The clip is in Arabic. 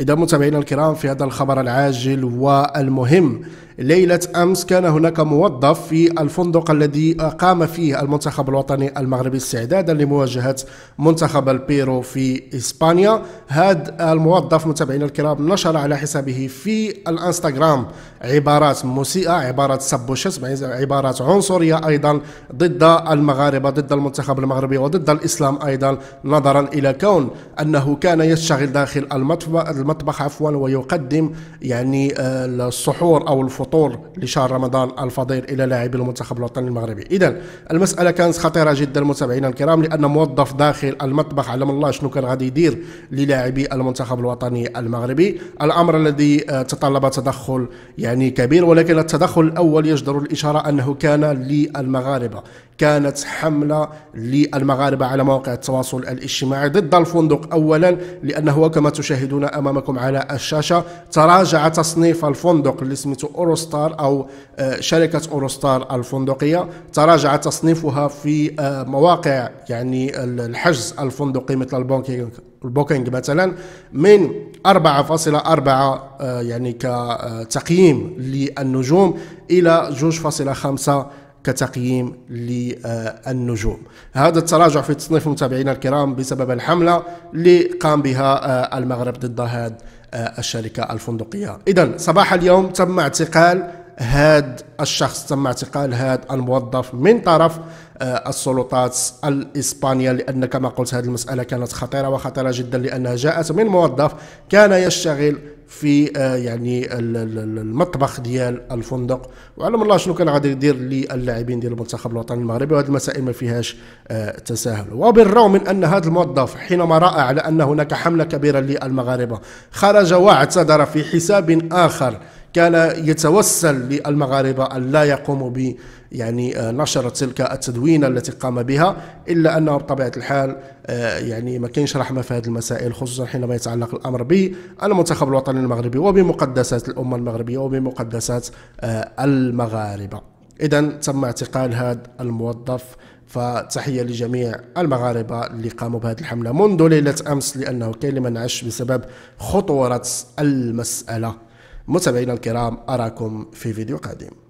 إذا متابعينا الكرام في هذا الخبر العاجل والمهم ليلة أمس كان هناك موظف في الفندق الذي قام فيه المنتخب الوطني المغربي استعدادا لمواجهة منتخب البيرو في إسبانيا هذا الموظف متابعينا الكرام نشر على حسابه في الانستغرام عبارات مسيئة عبارات سبوشس عبارات عنصرية أيضا ضد المغاربة ضد المنتخب المغربي وضد الإسلام أيضا نظرا إلى كون أنه كان يشتغل داخل المطبخ عفوا ويقدم يعني آه، السحور أو الفطور الفطور لشهر رمضان الفضيل الى لاعبي المنتخب الوطني المغربي اذا المساله كانت خطيره جدا متابعينا الكرام لان موظف داخل المطبخ علم الله شنو كان غادي يدير للاعبي المنتخب الوطني المغربي الامر الذي آه، تطلب تدخل يعني كبير ولكن التدخل الاول يجدر الاشاره انه كان للمغاربه كانت حمله للمغاربه على مواقع التواصل الاجتماعي ضد الفندق اولا لانه كما تشاهدون امامكم على الشاشه تراجع تصنيف الفندق اللي سميته أوروستار أو آه، شركة أوروستار الفندقية تراجع تصنيفها في آه، مواقع يعني الحجز الفندقي مثل البوكينج البوكينج مثلا من 4.4 آه، يعني كتقييم للنجوم إلى 2.5 كتقييم للنجوم هذا التراجع في تصنيف متابعينا الكرام بسبب الحملة اللي قام بها المغرب ضد هذا الشركة الفندقية إذا صباح اليوم تم اعتقال هاد الشخص تم اعتقال هاد الموظف من طرف آه، السلطات الإسبانية لأن كما قلت هذه المسألة كانت خطيرة وخطيرة جدا لأنها جاءت من موظف كان يشتغل في آه، يعني المطبخ ديال الفندق وعلم الله شنو كان غادي يدير للاعبين ديال المنتخب الوطني المغربي وهذه المسائل ما فيهاش آه، تساهل وبالرغم من ان هذا الموظف حينما راى على ان هناك حمله كبيره للمغاربه خرج واعتذر في حساب اخر كان يتوسل للمغاربة أن لا يقوموا ب يعني آه، نشر تلك التدوينة التي قام بها إلا أنه بطبيعة الحال آه، يعني ما كاينش رحمة في هذه المسائل خصوصا حينما يتعلق الأمر بالمنتخب الوطني المغربي وبمقدسات الأمة المغربية وبمقدسات آه، المغاربة إذا تم اعتقال هذا الموظف فتحية لجميع المغاربة اللي قاموا بهذه الحملة منذ ليلة أمس لأنه كاين لمن عاش بسبب خطورة المسألة متابعينا الكرام أراكم في فيديو قادم